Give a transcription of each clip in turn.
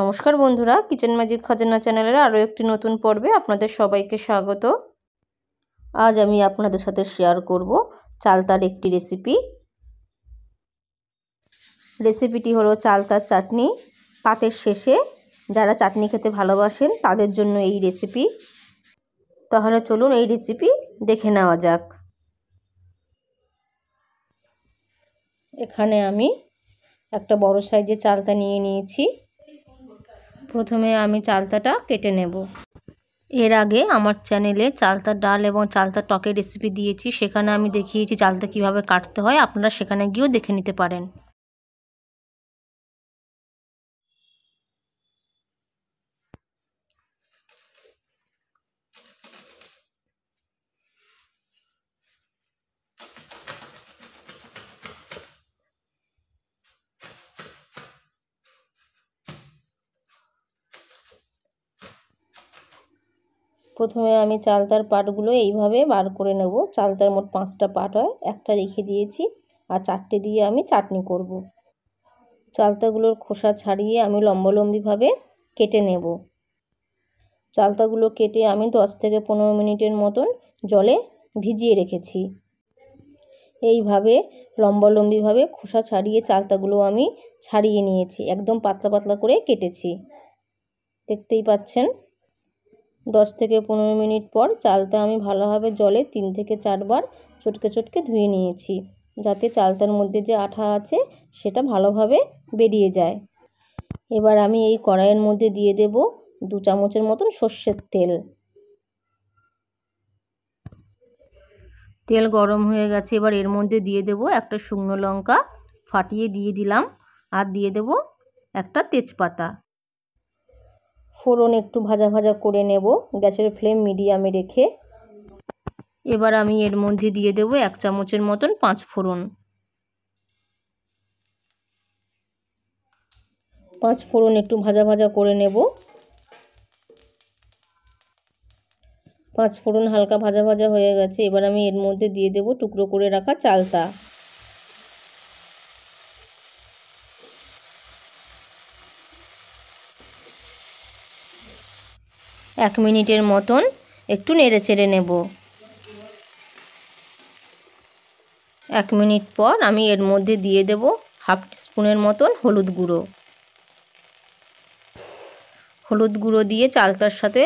নমস্কার বন্ধুরা kitchen magic খাজানা চ্যানেলের আরও একটি নতুন পর্বে আপনাদের সবাইকে স্বাগত আজ আমি আপনাদের সাথে শেয়ার করব চালতার একটি রেসিপি রেসিপিটি হলো চালতার চাটনি পাতের শেষে যারা চাটনি খেতে ভালোবাসেন তাদের জন্য এই রেসিপি তাহলে চলুন এই রেসিপি দেখে নেওয়া যাক এখানে আমি একটা বড় সাইজের চালতা নিয়ে নিয়েছি প্রথমে আমি চালতাটা কেটে নেব এর আগে আমার চ্যানেলে চালতার ডাল এবং চালতার টকের রেসিপি দিয়েছি সেখানে আমি দেখিয়েছি চালতা কিভাবে কাটতে হয় আপনারা সেখানে গিয়েও দেখে নিতে পারেন প্রথমে আমি চালতার পাটগুলো এইভাবে বার করে নেব চালতার মোট পাঁচটা পাট হয় একটা রেখে দিয়েছি আর চারটে দিয়ে আমি চাটনি করব। চালতাগুলোর খোসা ছাড়িয়ে আমি লম্বালম্বিভাবে কেটে নেব চালতাগুলো কেটে আমি দশ থেকে পনেরো মিনিটের মতন জলে ভিজিয়ে রেখেছি এইভাবে লম্বালম্বিভাবে খোসা ছাড়িয়ে চালতাগুলো আমি ছাড়িয়ে নিয়েছি একদম পাতলা পাতলা করে কেটেছি দেখতেই পাচ্ছেন দশ থেকে পনেরো মিনিট পর চালটা আমি ভালোভাবে জলে তিন থেকে চারবার চটকে চটকে ধুয়ে নিয়েছি যাতে চালতার মধ্যে যে আঠা আছে সেটা ভালোভাবে বেরিয়ে যায় এবার আমি এই কড়াইয়ের মধ্যে দিয়ে দেব দু চামচের মতন সর্ষের তেল তেল গরম হয়ে গেছে এবার এর মধ্যে দিয়ে দেব একটা শুকনো লঙ্কা ফাটিয়ে দিয়ে দিলাম আর দিয়ে দেব একটা তেজপাতা ফোড়ন একটু ভাজা ভাজা করে নেব গ্যাসের ফ্লেম মিডিয়ামে রেখে এবার আমি এর মধ্যে দিয়ে দেব এক চামচের মতন পাঁচ ফোড়ন পাঁচ ফোড়ন একটু ভাজা ভাজা করে নেব পাঁচ ফোড়ন হালকা ভাজা ভাজা হয়ে গেছে এবার আমি এর মধ্যে দিয়ে দেব টুকরো করে রাখা চালতা এক মিনিটের মতন একটু নেড়ে চেড়ে নেব এক মিনিট পর আমি এর মধ্যে দিয়ে দেব হাফ স্পুনের মতন হলুদ গুঁড়ো হলুদ গুঁড়ো দিয়ে চালতার সাথে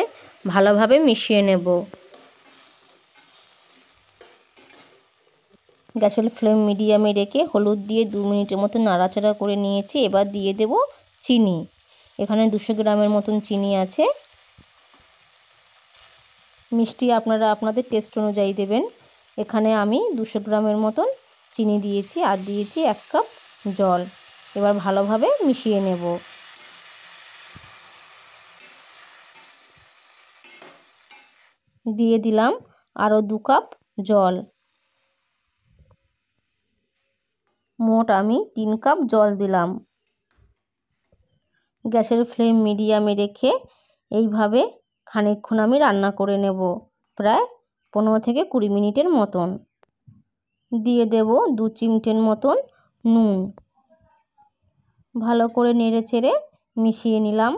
ভালোভাবে মিশিয়ে নেব গ্যাসের ফ্লেম মিডিয়ামে রেখে হলুদ দিয়ে দু মিনিটের মতো নাড়াচাড়া করে নিয়েছি এবার দিয়ে দেব চিনি এখানে দুশো গ্রামের মতন চিনি আছে মিষ্টি আপনারা আপনাদের টেস্ট অনুযায়ী দেবেন এখানে আমি দুশো গ্রামের মতন চিনি দিয়েছি আর দিয়েছি এক কাপ জল এবার ভালোভাবে মিশিয়ে নেব দিয়ে দিলাম আরও দু কাপ জল মোট আমি তিন কাপ জল দিলাম গ্যাসের ফ্লেম মিডিয়ামে রেখে এইভাবে খানিকক্ষণ আমি রান্না করে নেব প্রায় পনেরো থেকে কুড়ি মিনিটের মতন দিয়ে দেব দু চিমটের মতন নুন ভালো করে নেড়ে চেড়ে মিশিয়ে নিলাম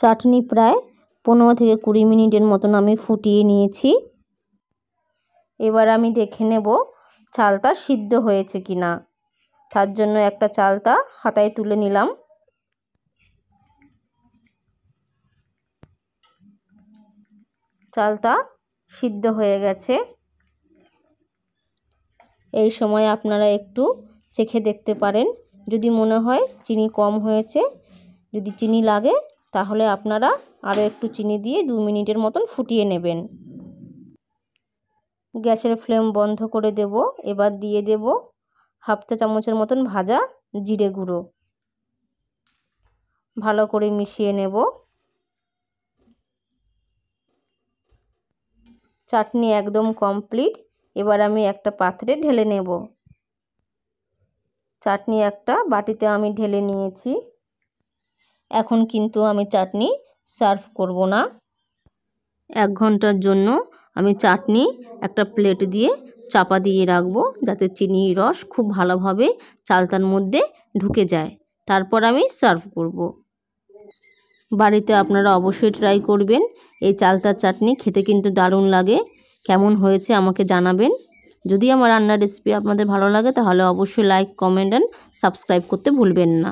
চাটনি প্রায় পনেরো থেকে কুড়ি মিনিটের মতন আমি ফুটিয়ে নিয়েছি এবার আমি দেখে নেব চালটা সিদ্ধ হয়েছে কি না তার জন্য একটা চালতা হাতায় তুলে নিলাম চালতা সিদ্ধ হয়ে গেছে এই সময় আপনারা একটু চেখে দেখতে পারেন যদি মনে হয় চিনি কম হয়েছে যদি চিনি লাগে তাহলে আপনারা আরও একটু চিনি দিয়ে দু মিনিটের মতন ফুটিয়ে নেবেন গ্যাসের ফ্লেম বন্ধ করে দেব এবার দিয়ে দেব হাফ চা চামচের মতন ভাজা জিরে গুঁড়ো ভালো করে মিশিয়ে নেব চাটনি একদম কমপ্লিট এবার আমি একটা পাত্রে ঢেলে নেব চাটনি একটা বাটিতে আমি ঢেলে নিয়েছি এখন কিন্তু আমি চাটনি সার্ভ করব না এক ঘন্টার জন্য আমি চাটনি একটা প্লেট দিয়ে চাপা দিয়ে রাখবো যাতে চিনির রস খুব ভালোভাবে চালতার মধ্যে ঢুকে যায় তারপর আমি সার্ভ করব। বাড়িতে আপনারা অবশ্যই ট্রাই করবেন এই চালতার চাটনি খেতে কিন্তু দারুণ লাগে কেমন হয়েছে আমাকে জানাবেন যদি আমার রান্নার রেসিপি আপনাদের ভালো লাগে তাহলে অবশ্যই লাইক কমেন্ট অ্যান্ড সাবস্ক্রাইব করতে ভুলবেন না